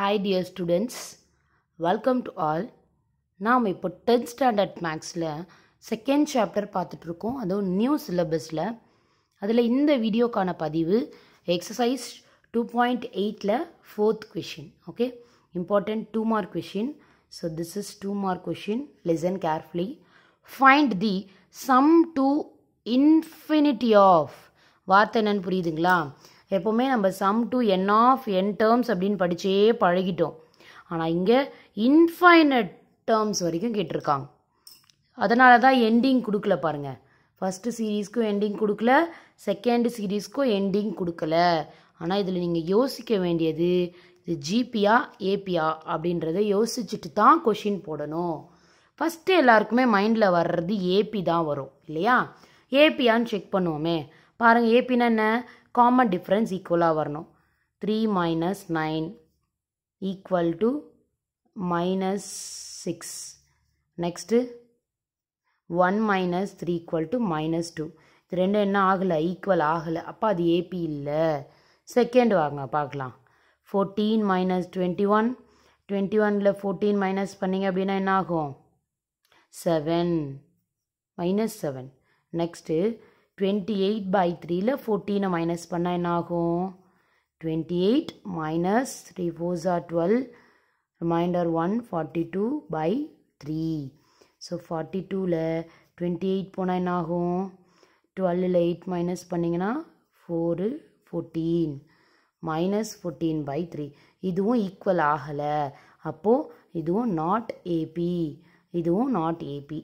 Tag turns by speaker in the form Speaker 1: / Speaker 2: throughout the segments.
Speaker 1: Hi dear students welcome to all நாம் இப்போ tenth standard மேக்ஸில் செகண்ட் சாப்டர் பார்த்துட்ருக்கோம் அதுவும் நியூ சிலபஸில் அதில் இந்த வீடியோக்கான பதிவு எக்ஸசைஸ் டூ பாயிண்ட் எயிட்டில் fourth question okay important two mark question so this is two mark question listen carefully find the sum to infinity of வார்த்தை என்னன்னு புரியுதுங்களா எப்போவுமே நம்ம sum to n of n terms அப்படின்னு படித்தே பழகிட்டோம் ஆனால் இங்கே இன்ஃபைனட் டேர்ம்ஸ் வரைக்கும் கேட்டிருக்காங்க அதனால தான் எண்டிங் கொடுக்கல பாருங்கள் ஃபஸ்ட்டு சீரீஸ்க்கும் எண்டிங் கொடுக்கல செகண்ட் சீரீஸ்க்கும் எண்டிங் கொடுக்கல ஆனால் இதில் நீங்கள் யோசிக்க வேண்டியது இது ஜிபியா ஏபியா அப்படின்றத யோசிச்சுட்டு தான் கொஷின் போடணும் ஃபஸ்ட்டு எல்லாருக்குமே மைண்டில் வர்றது ஏபி தான் வரும் இல்லையா ஏபியான்னு செக் பண்ணுவோமே பாருங்கள் ஏபின்னா என்ன காமன் டிஃப்ரென்ஸ் ஈக்குவலாக வரணும் three minus nine equal to minus six next one minus three equal to minus two இது ரெண்டும் என்ன ஆகலை ஈக்குவல் ஆகலை அப்போ அது ஏபி இல்லை செகண்ட் வாங்க பார்க்கலாம் fourteen minus twenty one twenty ஒனில் ஃபோர்டீன் மைனஸ் பண்ணிங்க அப்படின்னா என்ன ஆகும் seven minus seven next twenty eight by த்ரீயில் ஃபோர்டீனை மைனஸ் பண்ணால் என்ன ஆகும் twenty eight minus three fours are twelve remainder one forty two by three so forty டூவில் டுவெண்ட்டி எயிட் போனால் என்ன ஆகும் டுவெல்லில் எயிட் மைனஸ் பண்ணிங்கன்னா four fourteen minus fourteen by three இதுவும் ஈக்குவல் ஆகலை அப்போது இதுவும் நாட் ஏபி இதுவும் நாட் ஏபி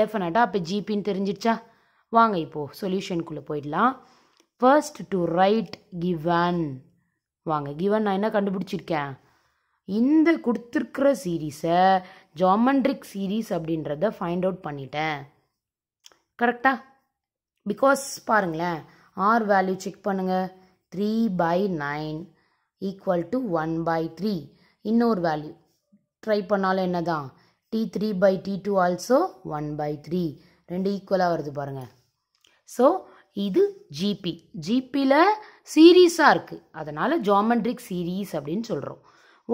Speaker 1: டெஃபினட்டாக அப்போ ஜிபின்னு தெரிஞ்சிடுச்சா வாங்க இப்போது சொல்யூஷனுக்குள்ளே போயிடலாம் ஃபர்ஸ்ட் டு ரைட் கிவன் வாங்க கிவன் நான் என்ன கண்டுபிடிச்சிருக்கேன் இந்த கொடுத்துருக்குற சீரீஸை ஜாமெண்ட்ரிக் சீரீஸ் அப்படின்றத ஃபைண்ட் அவுட் பண்ணிட்டேன் கரெக்டா பிகாஸ் பாருங்களேன் ஆர் வேல்யூ செக் பண்ணுங்கள் three by nine equal to one by three இன்னொரு வேல்யூ ட்ரை பண்ணாலும் என்ன தான் t three by t two also one by three ரெண்டு ஈக்குவலாக வருது பாருங்கள் ஸோ இது ஜிபி ஜிபியில் சீரீஸாக இருக்குது அதனால் ஜாமெண்ட்ரிக் சீரீஸ் அப்படின்னு சொல்கிறோம்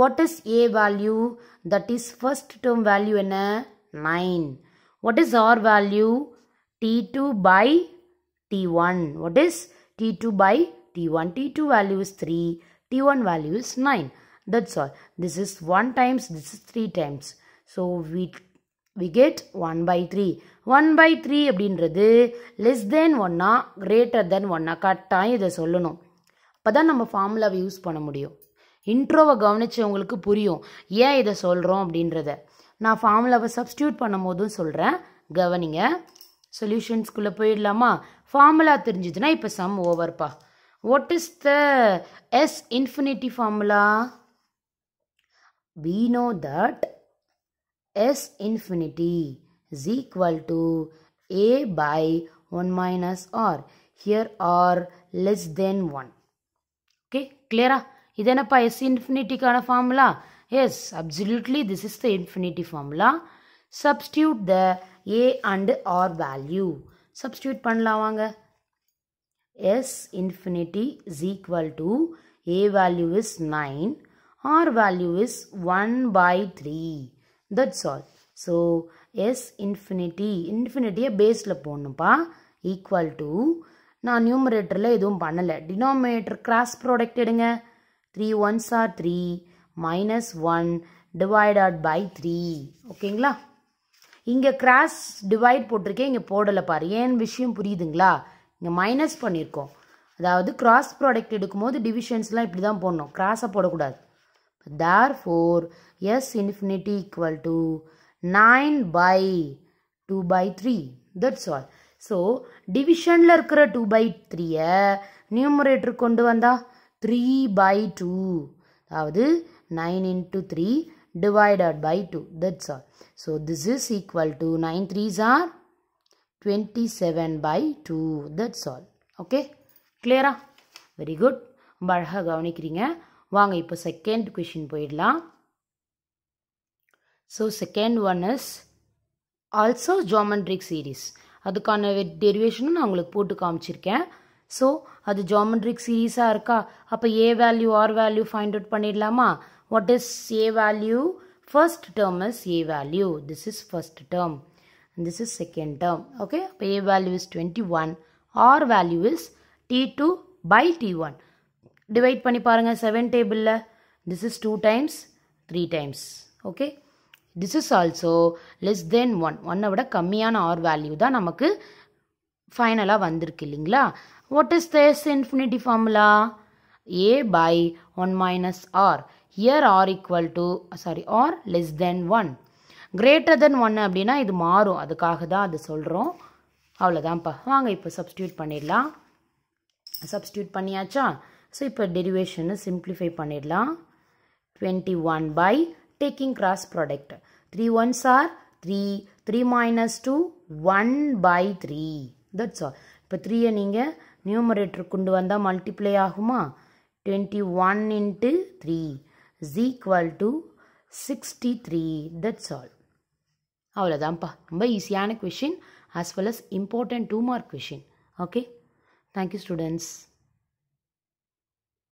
Speaker 1: what is a value that is first term value என்ன nine what is r value t two by t one what is t two by t one t two value is three t one value is nine that's all this is one times this is three times so we'd we get one by three one by three அப்படின்றது less than ஒன்னா greater தென் ஒன்னா கட்டாயம் இதை சொல்லணும் அப்போ தான் நம்ம ஃபார்முலாவை யூஸ் பண்ண முடியும் இன்ட்ரோவை கவனித்தவங்களுக்கு புரியும் ஏன் இதை சொல்கிறோம் அப்படின்றத நான் ஃபார்முலாவை சப்ஸ்டியூட் பண்ணும் போதும் சொல்கிறேன் கவனிங்க சொல்யூஷன்ஸ்குள்ளே போயிடலாமா ஃபார்முலா தெரிஞ்சுதுன்னா இப்போ சம் ஓவர்ப்பா what is the s infinity formula we know that S infinity is equal to A by 1 minus R. Here R less than 1. Okay, clear? Is S infinity kind of formula? Yes, absolutely. This is the infinity formula. Substitute the A and R value. Substitute pannula vanga. S infinity is equal to A value is 9. R value is 1 by 3. That's all so s infinity இன்ஃபினிட்டியை பேஸில் போடணும்ப்பா equal to நான் நியூமரேட்டரில் எதுவும் பண்ணலை denominator cross product எடுங்க three ones are three minus one divide out by three ஓகேங்களா இங்கே கிராஸ் டிவைட் போட்டிருக்கேன் இங்கே போடலை பாரு ஏன் விஷயம் புரியுதுங்களா இங்கே மைனஸ் பண்ணியிருக்கோம் அதாவது கிராஸ் ப்ராடக்ட் எடுக்கும்போது டிவிஷன்ஸ்லாம் இப்படி தான் போடணும் கிராஸை போடக்கூடாது Therefore, S infinity equal to 9 by 2 by 3. That's all. So டிவிஷனில் இருக்கிற டூ பை த்ரீயை நியூமரேட்டர் கொண்டு வந்தால் த்ரீ பை டூ அதாவது nine into three divided by two that's all so this is equal to nine threes are twenty seven by two that's all okay கிளியரா very good ரொம்ப அழகாக கவனிக்கிறீங்க வாங்க இப்போ செகண்ட் கொஷின் போயிடலாம் so second one is also geometric series அதுக்கான டெரிவேஷனும் நான் உங்களுக்கு போட்டு காமிச்சிருக்கேன் ஸோ அது ஜாமெண்ட்ரிக் சீரீஸாக இருக்கா அப்போ a value r value find out பண்ணிடலாமா what is a value first term is a value this is first term this is second term okay அப்போ a value is twenty one r value is t two by t one divide பண்ணி பாருங்கள் seven டேபிளில் this is two times three times okay this is also less than one ஒன்னை விட கம்மியான R value தான் நமக்கு ஃபைனலாக வந்திருக்கு இல்லைங்களா what is this infinity formula a by one minus r here r equal to sorry r less than one greater than one அப்படின்னா இது மாறும் அதுக்காக தான் அது சொல்கிறோம் அவ்வளோதான்ப்பா வாங்க இப்போ சப்ஸ்டியூட் பண்ணிடலாம் சப்ஸ்டியூட் பண்ணியாச்சா ஸோ இப்போ டெரிவேஷனை சிம்பிளிஃபை பண்ணிடலாம் twenty one by taking cross product three ones are three three minus two one by three that's all இப்போ த்ரீயை நீங்கள் நியூமரேட்டர் கொண்டு வந்தால் மல்டிப்ளை ஆகுமா twenty one into three is equal to sixty three that's all அவ்வளோதான்ப்பா ரொம்ப ஈஸியான question as well as important two mark question okay thank you students